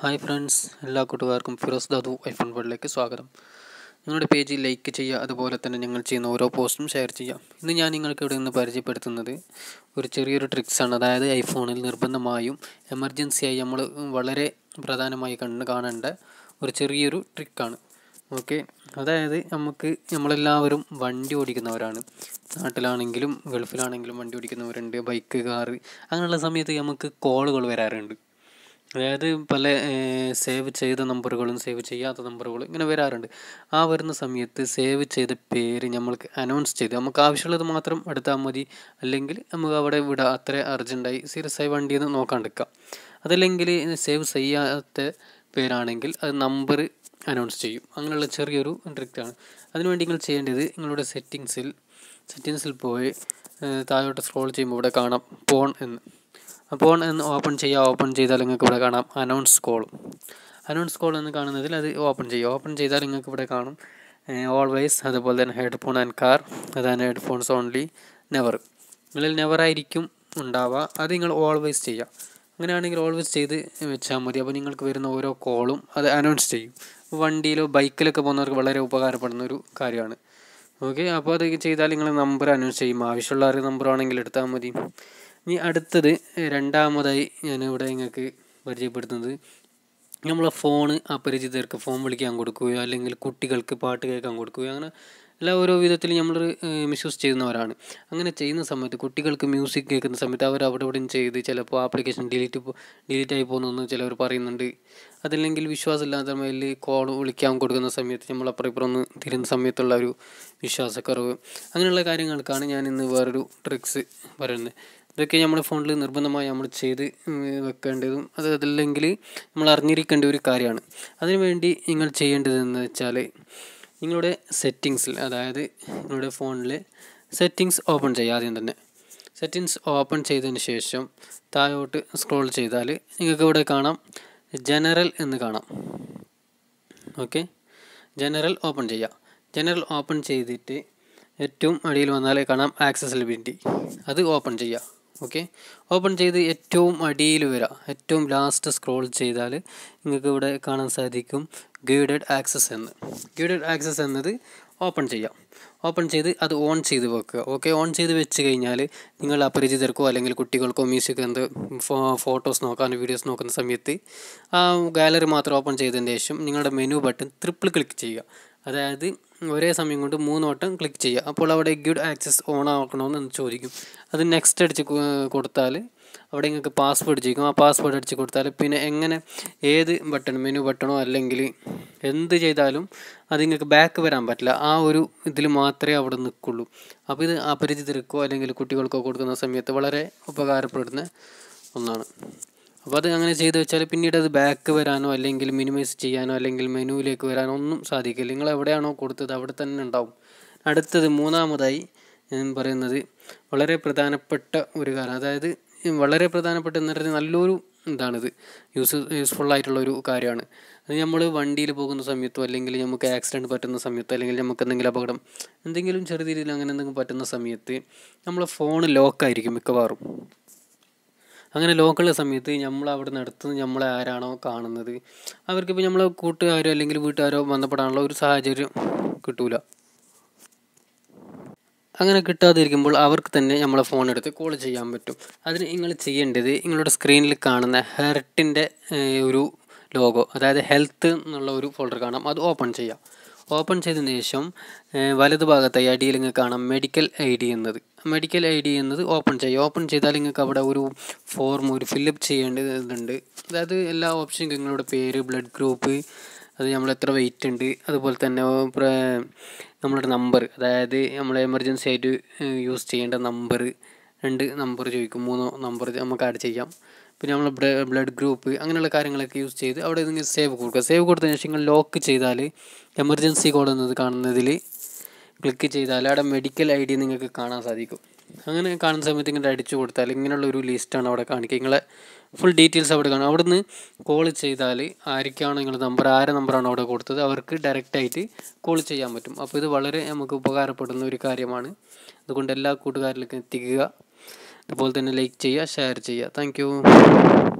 hi friends എല്ലാ കൂട്ടുകാർക്കും Firoz ദാദു iPhone വേൾഡിലേക്ക് സ്വാഗതം ഞങ്ങളുടെ പേജ് ലൈക്ക് ചെയ്യുക അതുപോലെ തന്നെ ഞങ്ങൾ ചെയ്യുന്ന ഓരോ പോസ്റ്റും ഷെയർ ചെയ്യാം ഇന്ന് ഞാൻ നിങ്ങൾക്ക് ഇവിടെ നിന്ന് പരിചയപ്പെടുത്തുന്നത് ഒരു ചെറിയൊരു ട്രിക്സാണ് അതായത് ഐഫോണിൽ നിർബന്ധമായും ആയി നമ്മൾ വളരെ പ്രധാനമായി കണ്ട് കാണേണ്ട ഒരു ചെറിയൊരു ട്രിക്കാണ് ഓക്കെ അതായത് നമുക്ക് നമ്മളെല്ലാവരും വണ്ടി ഓടിക്കുന്നവരാണ് നാട്ടിലാണെങ്കിലും ഗൾഫിലാണെങ്കിലും വണ്ടി ഓടിക്കുന്നവരുണ്ട് ബൈക്ക് കാറ് അങ്ങനെയുള്ള സമയത്ത് നമുക്ക് കോളുകൾ വരാറുണ്ട് അതായത് പല സേവ് ചെയ്ത നമ്പറുകളും സേവ് ചെയ്യാത്ത നമ്പറുകളും ഇങ്ങനെ വരാറുണ്ട് ആ വരുന്ന സമയത്ത് സേവ് ചെയ്ത പേര് നമ്മൾക്ക് അനൗൺസ് ചെയ്ത് നമുക്ക് ആവശ്യമുള്ളത് മാത്രം എടുത്താൽ മതി അല്ലെങ്കിൽ നമുക്ക് അവിടെ വിടാം അത്ര അർജൻറ്റായി സീരിയസായി എന്ന് നോക്കാണ്ടിരിക്കാം അതല്ലെങ്കിൽ സേവ് ചെയ്യാത്ത പേരാണെങ്കിൽ അത് നമ്പർ അനൗൺസ് ചെയ്യും അങ്ങനെയുള്ള ചെറിയൊരു ട്രിക്കാണ് അതിനുവേണ്ടി നിങ്ങൾ ചെയ്യേണ്ടത് നിങ്ങളുടെ സെറ്റിങ്സിൽ സെറ്റിങ്സിൽ പോയി താഴോട്ട് സ്ക്രോൾ ചെയ്യുമ്പോൾ ഇവിടെ കാണാം ഫോൺ എന്ന് അപ്പോൾ എന്ന് ഓപ്പൺ ചെയ്യുക ഓപ്പൺ ചെയ്താൽ നിങ്ങൾക്ക് ഇവിടെ കാണാം അനൗൺസ് കോൾ അനൗൺസ് കോൾ എന്ന് കാണുന്നതിൽ അത് ഓപ്പൺ ചെയ്യുക ഓപ്പൺ ചെയ്താൽ നിങ്ങൾക്ക് ഇവിടെ കാണും ഓൾവേസ് അതുപോലെ തന്നെ ഹെഡ്ഫോൺ ആൻഡ് കാർ അതാണ് ഹെഡ്ഫോൺസ് ഓൺലി നെവർ നിങ്ങളിൽ നെവറായിരിക്കും ഉണ്ടാവുക അത് നിങ്ങൾ ഓൾവേസ് ചെയ്യുക അങ്ങനെയാണെങ്കിൽ ഓൾവേസ് ചെയ്ത് വെച്ചാൽ മതി അപ്പോൾ നിങ്ങൾക്ക് വരുന്ന ഓരോ കോളും അത് അനൗൺസ് ചെയ്യും വണ്ടിയിലോ ബൈക്കിലൊക്കെ പോകുന്നവർക്ക് വളരെ ഉപകാരപ്പെടുന്ന ഒരു കാര്യമാണ് ഓക്കെ അപ്പോൾ അത് ചെയ്താൽ നിങ്ങൾ നമ്പർ അനൗൺസ് ചെയ്യും ആവശ്യമുള്ള നമ്പർ നമ്പറാണെങ്കിൽ എടുത്താൽ മതി ഇനി അടുത്തത് രണ്ടാമതായി ഞാനിവിടെ നിങ്ങൾക്ക് പരിചയപ്പെടുത്തുന്നത് നമ്മളെ ഫോൺ അപരിചിതർക്ക് ഫോൺ വിളിക്കാൻ കൊടുക്കുകയോ അല്ലെങ്കിൽ കുട്ടികൾക്ക് പാട്ട് കേൾക്കാൻ കൊടുക്കുകയോ അങ്ങനെ എല്ലാ ഓരോ വിധത്തിൽ നമ്മൾ മിസ്യൂസ് ചെയ്യുന്നവരാണ് അങ്ങനെ ചെയ്യുന്ന സമയത്ത് കുട്ടികൾക്ക് മ്യൂസിക് കേൾക്കുന്ന സമയത്ത് അവർ അവിടെ ഇവിടെയും ചെയ്ത് ചിലപ്പോൾ ആപ്ലിക്കേഷൻ ഡിലീറ്റ് ഡിലീറ്റ് ആയി പോകുന്നതെന്ന് ചിലവർ പറയുന്നുണ്ട് അതല്ലെങ്കിൽ വിശ്വാസമില്ലാത്ത മേലിൽ കോൾ വിളിക്കാൻ കൊടുക്കുന്ന സമയത്ത് നമ്മൾ അപ്പുറം ഇപ്പുറം ഒന്ന് തിരുന്ന സമയത്തുള്ള ഒരു വിശ്വാസക്കുറവ് അങ്ങനെയുള്ള കാര്യങ്ങൾക്കാണ് ഞാൻ ഇന്ന് വേറൊരു ട്രിക്സ് പറയുന്നത് ഇതൊക്കെ നമ്മുടെ ഫോണിൽ നിർബന്ധമായി നമ്മൾ ചെയ്ത് വെക്കേണ്ടതും അത് അതല്ലെങ്കിൽ നമ്മൾ അറിഞ്ഞിരിക്കേണ്ട ഒരു കാര്യമാണ് അതിനുവേണ്ടി നിങ്ങൾ ചെയ്യേണ്ടത് എന്ന് വെച്ചാൽ നിങ്ങളുടെ സെറ്റിങ്സിൽ അതായത് നിങ്ങളുടെ ഫോണിൽ സെറ്റിങ്സ് ഓപ്പൺ ചെയ്യുക ആദ്യം തന്നെ സെറ്റിങ്സ് ഓപ്പൺ ചെയ്തതിന് ശേഷം താഴോട്ട് സ്ക്രോൾ ചെയ്താൽ നിങ്ങൾക്ക് ഇവിടെ കാണാം ജനറൽ എന്ന് കാണാം ഓക്കെ ജനറൽ ഓപ്പൺ ചെയ്യുക ജനറൽ ഓപ്പൺ ചെയ്തിട്ട് ഏറ്റവും അടിയിൽ വന്നാലേ കാണാം ആക്സസിബിലിറ്റി അത് ഓപ്പൺ ചെയ്യുക ഓക്കെ ഓപ്പൺ ചെയ്ത് ഏറ്റവും അടിയിൽ വരാം ഏറ്റവും ലാസ്റ്റ് സ്ക്രോൾ ചെയ്താൽ നിങ്ങൾക്ക് ഇവിടെ കാണാൻ സാധിക്കും ഗൈഡഡ് ആക്സസ് എന്ന് ഗൈഡഡ് ആക്സസ് എന്നത് ഓപ്പൺ ചെയ്യാം ഓപ്പൺ ചെയ്ത് അത് ഓൺ ചെയ്ത് വെക്കുക ഓക്കെ ഓൺ ചെയ്ത് വെച്ച് കഴിഞ്ഞാൽ നിങ്ങൾ അപരിചിതർക്കോ അല്ലെങ്കിൽ കുട്ടികൾക്കോ മ്യൂസിക് എന്ത് ഫോട്ടോസ് നോക്കാൻ വീഡിയോസ് നോക്കുന്ന സമയത്ത് ആ ഗാലറി മാത്രം ഓപ്പൺ ചെയ്തതിന് ശേഷം നിങ്ങളുടെ മെനു ബട്ടൺ ട്രിപ്പിൾ ക്ലിക്ക് ചെയ്യുക അതായത് ഒരേ സമയം കൊണ്ട് മൂന്ന് വട്ടം ക്ലിക്ക് ചെയ്യുക അപ്പോൾ അവിടെ ഗുഡ് ആക്സസ് ഓൺ ആക്കണമെന്ന് ചോദിക്കും അത് നെക്സ്റ്റ് അടിച്ച് കൊടുത്താൽ അവിടെ നിങ്ങൾക്ക് പാസ്വേഡ് ചോദിക്കും ആ പാസ്വേഡ് അടിച്ച് കൊടുത്താൽ പിന്നെ എങ്ങനെ ഏത് ബട്ടൺ മെനു ബട്ടണോ അല്ലെങ്കിൽ എന്ത് ചെയ്താലും അത് നിങ്ങൾക്ക് ബാക്ക് വരാൻ പറ്റില്ല ആ ഒരു ഇതിൽ മാത്രമേ അവിടെ നിൽക്കുള്ളൂ അപ്പോൾ ഇത് അപരിചിതർക്കോ അല്ലെങ്കിൽ കുട്ടികൾക്കോ കൊടുക്കുന്ന സമയത്ത് വളരെ ഉപകാരപ്പെടുന്ന ഒന്നാണ് അപ്പോൾ അത് അങ്ങനെ ചെയ്ത് വെച്ചാൽ പിന്നീട് അത് ബാക്ക് വരാനോ അല്ലെങ്കിൽ മിനിമൈസ് ചെയ്യാനോ അല്ലെങ്കിൽ മെനുവിലേക്ക് വരാനോ ഒന്നും സാധിക്കില്ല നിങ്ങൾ എവിടെയാണോ കൊടുത്തത് അവിടെ തന്നെ ഉണ്ടാവും അടുത്തത് മൂന്നാമതായി ഞാൻ പറയുന്നത് വളരെ പ്രധാനപ്പെട്ട ഒരു കാര്യം അതായത് വളരെ പ്രധാനപ്പെട്ട എന്ന് പറയുന്നത് നല്ലൊരു ഇതാണിത് യൂസ് യൂസ്ഫുൾ ആയിട്ടുള്ള ഒരു കാര്യമാണ് അത് നമ്മൾ വണ്ടിയിൽ പോകുന്ന സമയത്തോ അല്ലെങ്കിൽ നമുക്ക് ആക്സിഡൻറ്റ് പറ്റുന്ന സമയത്തോ അല്ലെങ്കിൽ നമുക്ക് എന്തെങ്കിലും അപകടം എന്തെങ്കിലും ചെറിയ രീതിയിൽ അങ്ങനെ എന്തെങ്കിലും പറ്റുന്ന സമയത്ത് നമ്മളെ ഫോൺ ലോക്കായിരിക്കും മിക്കവാറും അങ്ങനെ ലോക്കുള്ള സമയത്ത് നമ്മൾ അവിടെ നടത്തുന്നത് നമ്മളെ ആരാണോ കാണുന്നത് അവർക്കിപ്പോൾ നമ്മളെ കൂട്ടുകാരോ അല്ലെങ്കിൽ വീട്ടുകാരോ ബന്ധപ്പെടാനുള്ള ഒരു സാഹചര്യം കിട്ടൂല അങ്ങനെ കിട്ടാതിരിക്കുമ്പോൾ അവർക്ക് തന്നെ നമ്മളെ ഫോൺ എടുത്ത് കോൾ ചെയ്യാൻ പറ്റും അതിന് നിങ്ങൾ ചെയ്യേണ്ടത് നിങ്ങളുടെ സ്ക്രീനിൽ കാണുന്ന ഹെർട്ടിൻ്റെ ഒരു ലോഗോ അതായത് ഹെൽത്ത് എന്നുള്ള ഒരു ഫോൾഡർ കാണാം അത് ഓപ്പൺ ചെയ്യാം ഓപ്പൺ ചെയ്തതിന് ശേഷം വലതുഭാഗത്തായി അടിയിൽ നിങ്ങൾ കാണാം മെഡിക്കൽ ഐ ഡി എന്നത് മെഡിക്കൽ ഐ ഡി എന്നത് ഓപ്പൺ ചെയ്യും ഓപ്പൺ ചെയ്താൽ നിങ്ങൾക്ക് അവിടെ ഒരു ഫോം ഒരു ഫില്ലപ്പ് ചെയ്യേണ്ടതുണ്ട് അതായത് എല്ലാ ഓപ്ഷനും നിങ്ങളുടെ പേര് ബ്ലഡ് ഗ്രൂപ്പ് അത് നമ്മൾ എത്ര വെയിറ്റ് ഉണ്ട് അതുപോലെ തന്നെ നമ്മുടെ നമ്പർ അതായത് നമ്മൾ എമർജൻസി ആയിട്ട് യൂസ് ചെയ്യേണ്ട നമ്പർ രണ്ട് നമ്പർ ചോദിക്കും മൂന്നോ നമ്പർ നമുക്ക് ആഡ് ചെയ്യാം പിന്നെ നമ്മൾ ബ്ലഡ് ഗ്രൂപ്പ് അങ്ങനെയുള്ള കാര്യങ്ങളൊക്കെ യൂസ് ചെയ്ത് അവിടെ നിങ്ങൾ സേവ് കൊടുക്കുക സേവ് കൊടുത്തതിന് ശേഷം നിങ്ങൾ ലോക്ക് ചെയ്താൽ എമർജൻസി കോഡ് എന്നത് കാണുന്നതിൽ ക്ലിക്ക് ചെയ്താൽ അവിടെ മെഡിക്കൽ ഐ ഡി നിങ്ങൾക്ക് കാണാൻ സാധിക്കും അങ്ങനെ കാണുന്ന സമയത്ത് ഇങ്ങോട്ട് അടിച്ചു കൊടുത്താൽ ഇങ്ങനെയുള്ള ഒരു ലിസ്റ്റാണ് അവിടെ കാണിക്കുക നിങ്ങളെ ഫുൾ ഡീറ്റെയിൽസ് അവിടെ കാണും അവിടെ നിന്ന് കോൾ ചെയ്താൽ ആർക്കാണ് നിങ്ങൾ നമ്പർ ആരെ നമ്പറാണ് അവിടെ കൊടുത്തത് അവർക്ക് ഡയറക്റ്റായിട്ട് കോൾ ചെയ്യാൻ പറ്റും അപ്പോൾ ഇത് വളരെ നമുക്ക് ഉപകാരപ്പെടുന്ന ഒരു കാര്യമാണ് അതുകൊണ്ട് എല്ലാ കൂട്ടുകാരിലേക്കും എത്തിക്കുക അതുപോലെ തന്നെ ലൈക്ക് ചെയ്യുക ഷെയർ ചെയ്യുക താങ്ക്